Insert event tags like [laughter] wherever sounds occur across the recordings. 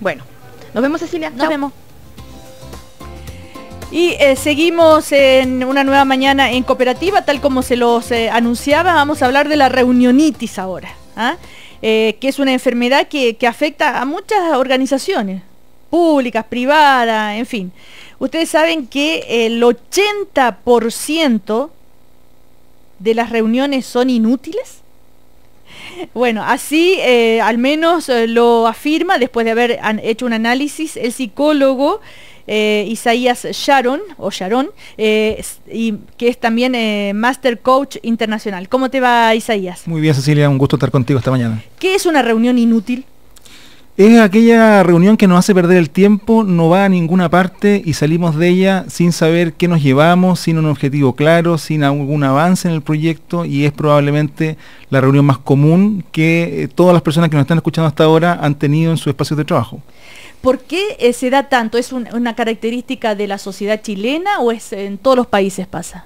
Bueno, nos vemos Cecilia. Nos vemos. Y eh, seguimos en una nueva mañana en cooperativa, tal como se los eh, anunciaba, vamos a hablar de la reunionitis ahora, ¿ah? eh, que es una enfermedad que, afecta a muchas organizaciones, públicas, privadas, en fin. Ustedes saben que el 80% de las reuniones son inútiles bueno, así eh, al menos eh, lo afirma después de haber hecho un análisis el psicólogo eh, Isaías Sharon, o Sharon, y que es también Master Coach Internacional. ¿Cómo te va, Isaías? Muy bien, Cecilia, un gusto estar contigo esta mañana. ¿Qué es una reunión inútil? Es aquella reunión que nos hace perder el tiempo, no va a ninguna parte y salimos de ella sin saber qué nos llevamos, sin un objetivo claro, sin algún avance en el proyecto y es probablemente la reunión más común que eh, todas las personas que nos están escuchando hasta ahora han tenido en su espacio de trabajo. ¿Por qué eh, se da tanto? ¿Es una característica de la sociedad chilena o es en todos los países pasa?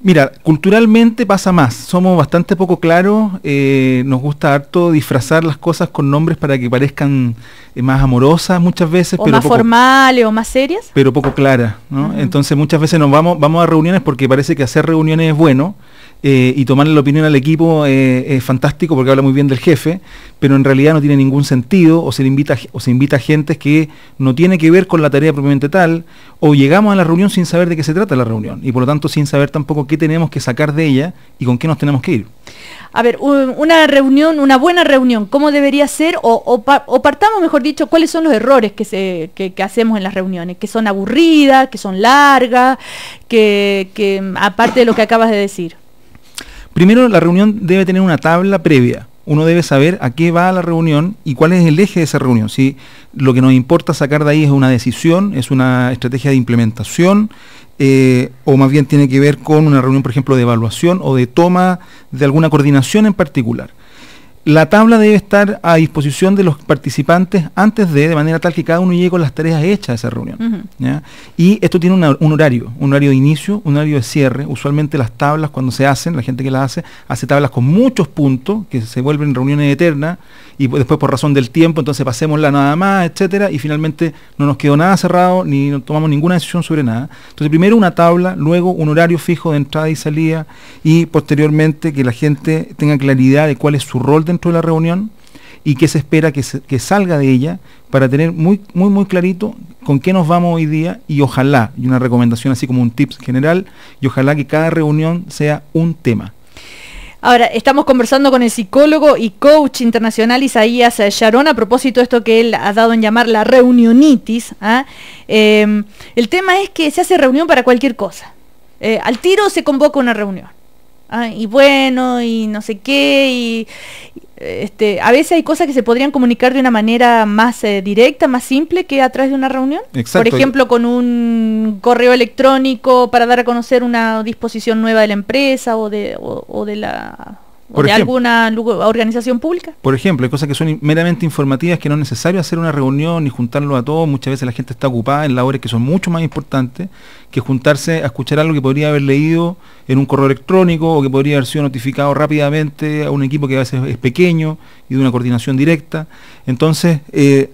Mira, culturalmente pasa más, somos bastante poco claros, eh, nos gusta harto disfrazar las cosas con nombres para que parezcan eh, más amorosas muchas veces. pero más formales o más serias. Pero poco claras, ¿no? Ah. Entonces muchas veces nos vamos, vamos a reuniones porque parece que hacer reuniones es bueno, eh, y tomarle la opinión al equipo eh, es fantástico porque habla muy bien del jefe, pero en realidad no tiene ningún sentido o se invita, o se invita a gentes que no tiene que ver con la tarea propiamente tal, o llegamos a la reunión sin saber de qué se trata la reunión y por lo tanto sin saber tampoco qué tenemos que sacar de ella y con qué nos tenemos que ir. A ver, una reunión, una buena reunión, ¿cómo debería ser? O, partamos, mejor dicho, cuáles son los errores que, se, hacemos en las reuniones, que son aburridas, que son largas, que aparte de lo que acabas de decir. Primero, la reunión debe tener una tabla previa. Uno debe saber a qué va la reunión y cuál es el eje de esa reunión. Si lo que nos importa sacar de ahí es una decisión, es una estrategia de implementación, eh, o más bien tiene que ver con una reunión, por ejemplo, de evaluación o de toma de alguna coordinación en particular. La tabla debe estar a disposición de los participantes antes de, de manera tal que cada uno llegue con las tareas hechas a esa reunión. Y esto tiene un horario, un horario de inicio, un horario de cierre. Usualmente las tablas cuando se hacen, la gente que las hace, hace tablas con muchos puntos, que se vuelven reuniones eternas, y pues, después por razón del tiempo, entonces pasémosla nada más, etcétera, y finalmente no nos quedó nada cerrado, ni no tomamos ninguna decisión sobre nada. Entonces, primero una tabla, luego un horario fijo de entrada y salida, y posteriormente que la gente tenga claridad de cuál es su rol dentro de la reunión y qué se espera que, salga de ella para tener muy, muy, muy clarito con qué nos vamos hoy día y ojalá, y una recomendación así como un tips general, y ojalá que cada reunión sea un tema Ahora, estamos conversando con el psicólogo y coach internacional Isaías Sharon a propósito de esto que él ha dado en llamar la reunionitis. ¿ah? Em, el tema es que se hace reunión para cualquier cosa. Eh, al tiro se convoca una reunión. ¿ah? y bueno, y no sé qué, y, este, a veces hay cosas que se podrían comunicar de una manera más eh, directa, más simple que a través de una reunión. Por ejemplo, con un correo electrónico para dar a conocer una disposición nueva de la empresa o de, o de la o de alguna organización pública. Por ejemplo, hay cosas que son meramente informativas que no es necesario hacer una reunión ni juntarlo a todos. Muchas veces la gente está ocupada en labores que son mucho más importantes que juntarse a escuchar algo que podría haber leído en un correo electrónico o que podría haber sido notificado rápidamente a un equipo que a veces es pequeño y de una coordinación directa. Entonces, eh,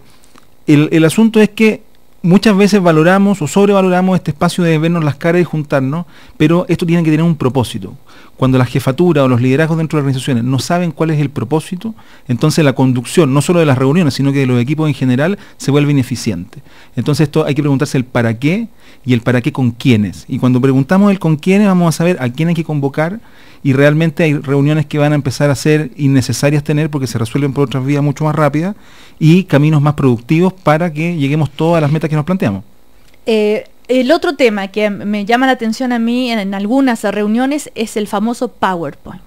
el asunto es que muchas veces valoramos o sobrevaloramos este espacio de vernos las caras y juntarnos, pero esto tiene que tener un propósito. Cuando la jefatura o los liderazgos dentro de las organizaciones no saben cuál es el propósito, entonces la conducción, no solo de las reuniones, sino que de los equipos en general, se vuelve ineficiente. Entonces esto hay que preguntarse el para qué y el para qué con quiénes. Y cuando preguntamos el con quiénes, vamos a saber a quién hay que convocar y realmente hay reuniones que van a empezar a ser innecesarias tener porque se resuelven por otras vías mucho más rápidas y caminos más productivos para que lleguemos todas las metas que nos planteamos. Eh, el otro tema que me llama la atención a mí en algunas reuniones es el famoso PowerPoint.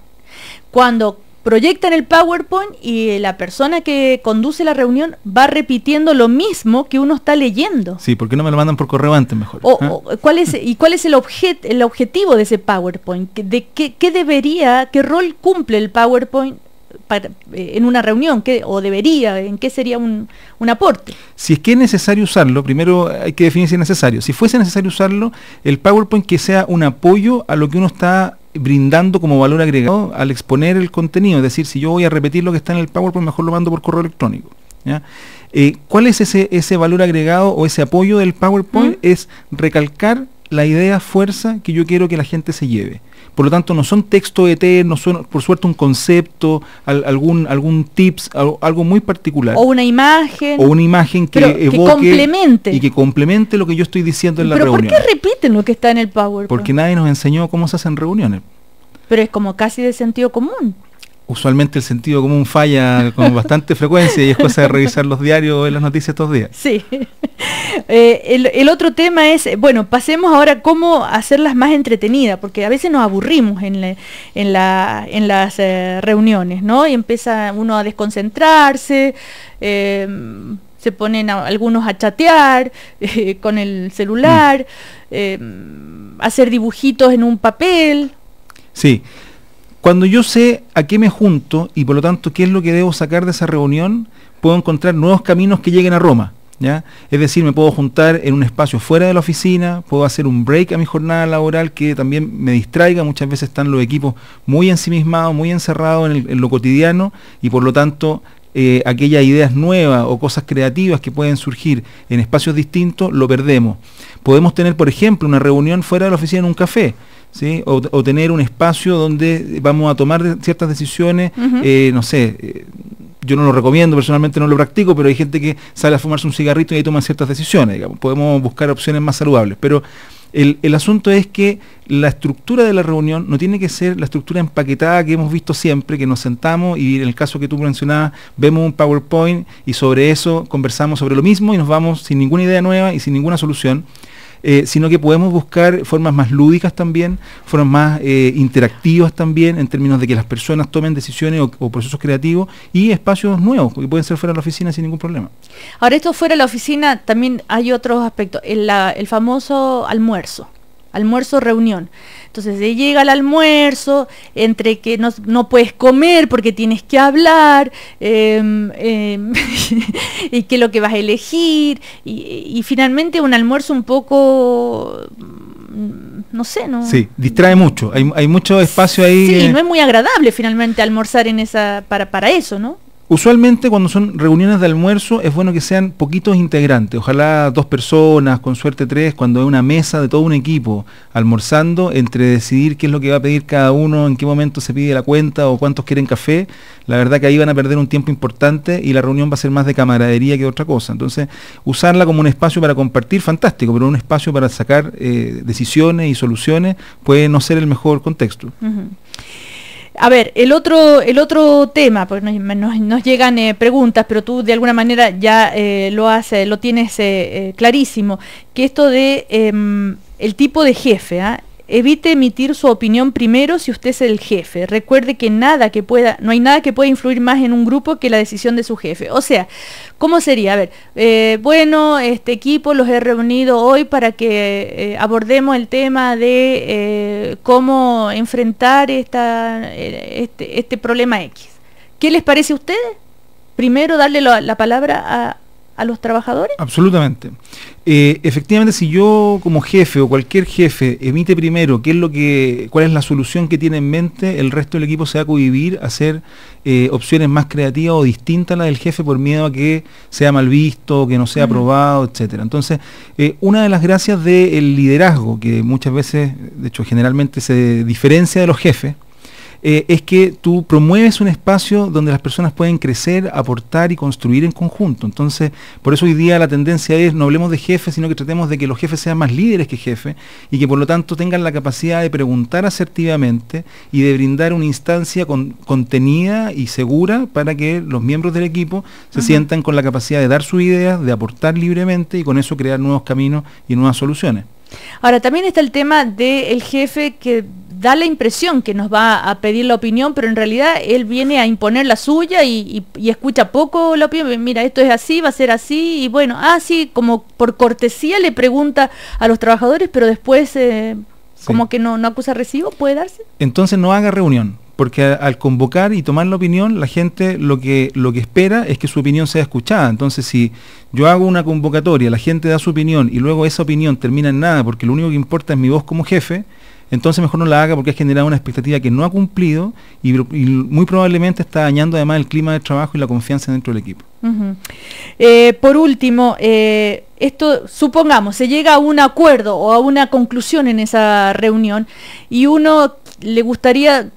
Cuando proyectan el PowerPoint y la persona que conduce la reunión va repitiendo lo mismo que uno está leyendo. Sí, ¿por qué no me lo mandan por correo antes mejor? ¿cuál es, ¿Y cuál es el, objet, el objetivo de ese PowerPoint? ¿De qué, debería, qué rol cumple el PowerPoint eh, en una reunión o debería, en qué sería un, un, aporte. Si es que es necesario usarlo, primero hay que definir si es necesario. Si fuese necesario usarlo, el PowerPoint que sea un apoyo a lo que uno está brindando como valor agregado al exponer el contenido. Es decir, si yo voy a repetir lo que está en el PowerPoint, mejor lo mando por correo electrónico. Eh, ¿Cuál es ese, ese valor agregado o ese apoyo del PowerPoint? ¿Mm? Es recalcar la idea fuerza que yo quiero que la gente se lleve. Por lo tanto, no son textos no son por suerte un concepto, algún, algún tips, algo muy particular. O una imagen. O una imagen que evoque complemente. y que complemente lo que yo estoy diciendo en la reunión. ¿Pero por qué repiten lo que está en el PowerPoint? Porque nadie nos enseñó cómo se hacen reuniones. Pero es como casi de sentido común usualmente el sentido común falla con bastante [laughs] frecuencia y es cosa de revisar los diarios o las noticias estos días. Sí. [laughs] Eh, el, otro tema es, eh, bueno, pasemos ahora a cómo hacerlas más entretenidas, porque a veces nos aburrimos en, las eh, reuniones, ¿no? Y empieza uno a desconcentrarse. Em, se ponen algunos a chatear [laughs] con el celular, mm. em, hacer dibujitos en un papel. Sí, cuando yo sé a qué me junto y por lo tanto qué es lo que debo sacar de esa reunión, puedo encontrar nuevos caminos que lleguen a Roma. ¿Ya? Es decir, me puedo juntar en un espacio fuera de la oficina, puedo hacer un break a mi jornada laboral que también me distraiga, muchas veces están los equipos muy ensimismados, muy encerrados en lo cotidiano y por lo tanto eh, aquellas ideas nuevas o cosas creativas que pueden surgir en espacios distintos, lo perdemos. Podemos tener, por ejemplo, una reunión fuera de la oficina en un café. O, tener un espacio donde vamos a tomar ciertas decisiones, eh, no sé, eh, yo no lo recomiendo, personalmente no lo practico, pero hay gente que sale a fumarse un cigarrito y ahí toma ciertas decisiones, podemos buscar opciones más saludables, pero el, asunto es que la estructura de la reunión no tiene que ser la estructura empaquetada que hemos visto siempre, que nos sentamos y en el caso que tú mencionabas, vemos un PowerPoint y sobre eso conversamos sobre lo mismo y nos vamos sin ninguna idea nueva y sin ninguna solución, eh, sino que podemos buscar formas más lúdicas también, formas más eh, interactivas también, en términos de que las personas tomen decisiones o, procesos creativos y espacios nuevos, que pueden ser fuera de la oficina sin ningún problema. Ahora, esto fuera de la oficina también hay otros aspectos, el famoso almuerzo almuerzo, reunión. Entonces se llega al almuerzo, entre que no, no, puedes comer porque tienes que hablar, em, em, [laughs] y qué es lo que vas a elegir, y, finalmente un almuerzo un poco, mm, no sé, ¿no? Sí, distrae mucho, hay, hay mucho espacio ahí. Sí, no es muy agradable finalmente almorzar en esa, para, para eso, ¿no? Usualmente cuando son reuniones de almuerzo es bueno que sean poquitos integrantes, ojalá dos personas, con suerte tres, cuando hay una mesa de todo un equipo almorzando, entre decidir qué es lo que va a pedir cada uno, en qué momento se pide la cuenta o cuántos quieren café, la verdad que ahí van a perder un tiempo importante y la reunión va a ser más de camaradería que otra cosa. Entonces, usarla como un espacio para compartir, fantástico, pero un espacio para sacar eh, decisiones y soluciones puede no ser el mejor contexto. A ver, el otro, el otro tema, pues nos, llegan eh, preguntas, pero tú de alguna manera ya eh, lo eh, lo tienes clarísimo, que esto de em, el tipo de jefe, ¿ah? Evite emitir su opinión primero si usted es el jefe. Recuerde que nada que pueda, no hay nada que pueda influir más en un grupo que la decisión de su jefe. O sea, ¿cómo sería? A ver, eh, bueno, este equipo los he reunido hoy para que eh, abordemos el tema de eh, cómo enfrentar este, este, problema X. ¿Qué les parece a ustedes? Primero darle la palabra a, a los trabajadores? Absolutamente. Eh, efectivamente, si yo como jefe o cualquier jefe emite primero qué es lo que, cuál es la solución que tiene en mente, el resto del equipo se va a cohibir a hacer eh, opciones más creativas o distintas a las del jefe por miedo a que sea mal visto, que no sea mm. aprobado, etcétera. Entonces, eh, una de las gracias del liderazgo, que muchas veces, de hecho generalmente se diferencia de los jefes, eh, es que tú promueves un espacio donde las personas pueden crecer, aportar y construir en conjunto. Entonces, por eso hoy día la tendencia es no hablemos de jefes, sino que tratemos de que los jefes sean más líderes que jefes y que por lo tanto tengan la capacidad de preguntar asertivamente y de brindar una instancia con, contenida y segura para que los miembros del equipo se sientan con la capacidad de dar sus ideas, de aportar libremente y con eso crear nuevos caminos y nuevas soluciones. Ahora, también está el tema del jefe que da la impresión que nos va a pedir la opinión, pero en realidad él viene a imponer la suya y, escucha poco la opinión. Mira, esto es así, va a ser así, y bueno, así ah, como por cortesía le pregunta a los trabajadores, pero después eh, como que no, acusa recibo, puede darse. Entonces no haga reunión, porque al convocar y tomar la opinión, la gente lo que, lo que espera es que su opinión sea escuchada. Entonces, si yo hago una convocatoria, la gente da su opinión y luego esa opinión termina en nada, porque lo único que importa es mi voz como jefe, entonces mejor no la haga porque ha generado una expectativa que no ha cumplido y, muy probablemente está dañando además el clima de trabajo y la confianza dentro del equipo. Eh, por último, eh, esto, supongamos, se llega a un acuerdo o a una conclusión en esa reunión y uno le gustaría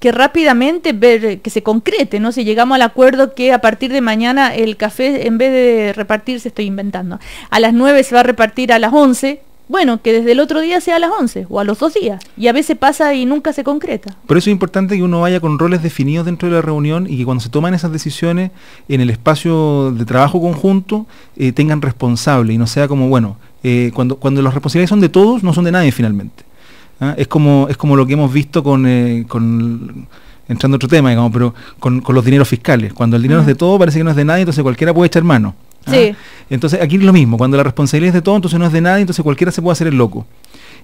que rápidamente que se concrete, ¿no? Si llegamos al acuerdo que a partir de mañana el café, en vez de repartirse, estoy inventando, a las 9 se va a repartir a las 11, bueno, que desde el otro día sea a las 11 o a los dos días. Y a veces pasa y nunca se concreta. Por eso es importante que uno vaya con roles definidos dentro de la reunión y que cuando se toman esas decisiones en el espacio de trabajo conjunto eh, tengan responsable y no sea como, bueno, eh, cuando, cuando las responsabilidades son de todos, no son de nadie finalmente. ¿ah? Es, como, es como lo que hemos visto con... Eh, entrando a otro tema, digamos, pero con, los dineros fiscales. Cuando el dinero es de todo, parece que no es de nadie, entonces cualquiera puede echar mano. ¿ah? Entonces, aquí es lo mismo, cuando la responsabilidad es de todo, entonces no es de nadie, entonces cualquiera se puede hacer el loco.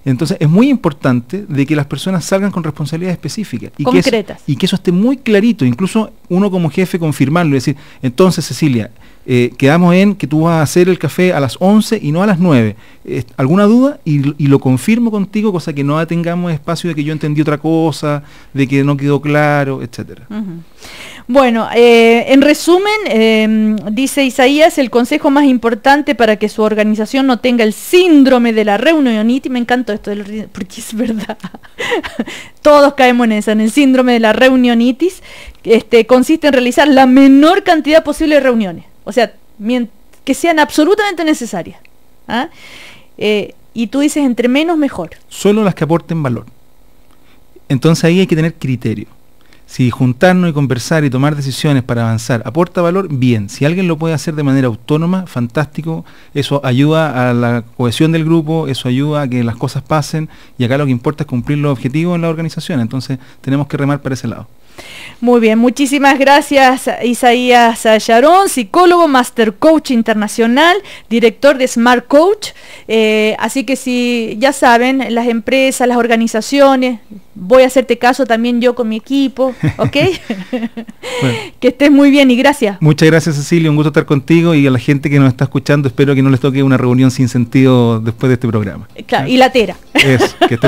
Entonces, es muy importante de que las personas salgan con responsabilidades específicas. Y y que eso esté muy clarito, incluso uno como jefe confirmarlo y decir, entonces Cecilia, eh, quedamos en que tú vas a hacer el café a las 11 y no a las 9. Eh, ¿Alguna duda? Y, lo confirmo contigo, cosa que no tengamos espacio de que yo entendí otra cosa, de que no quedó claro, etcétera. Bueno, eh, en resumen, em, dice Isaías, el consejo más importante para que su organización no tenga el síndrome de la reunionitis, me encantó esto, porque es verdad, [laughs] todos caemos en eso en el síndrome de la reunionitis, este, consiste en realizar la menor cantidad posible de reuniones o sea, que sean absolutamente necesarias. ¿ah? Eh, y tú dices, entre menos, mejor. Solo las que aporten valor. Entonces ahí hay que tener criterio. Si juntarnos y conversar y tomar decisiones para avanzar aporta valor, bien. Si alguien lo puede hacer de manera autónoma, fantástico. Eso ayuda a la cohesión del grupo, eso ayuda a que las cosas pasen y acá lo que importa es cumplir los objetivos en la organización. Entonces tenemos que remar para ese lado. Muy bien, muchísimas gracias Isaías Ayarón, psicólogo, master coach internacional, director de Smart Coach. Eh, así que si ya saben, las empresas, las organizaciones, voy a hacerte caso también yo con mi equipo, [laughs] ¿ok? [laughs] Que estés muy bien y gracias. Muchas gracias Cecilia, un gusto estar contigo y a la gente que nos está escuchando, espero que no les toque una reunión sin sentido después de este programa. Claro, ¿Eh? y la tera. que [laughs]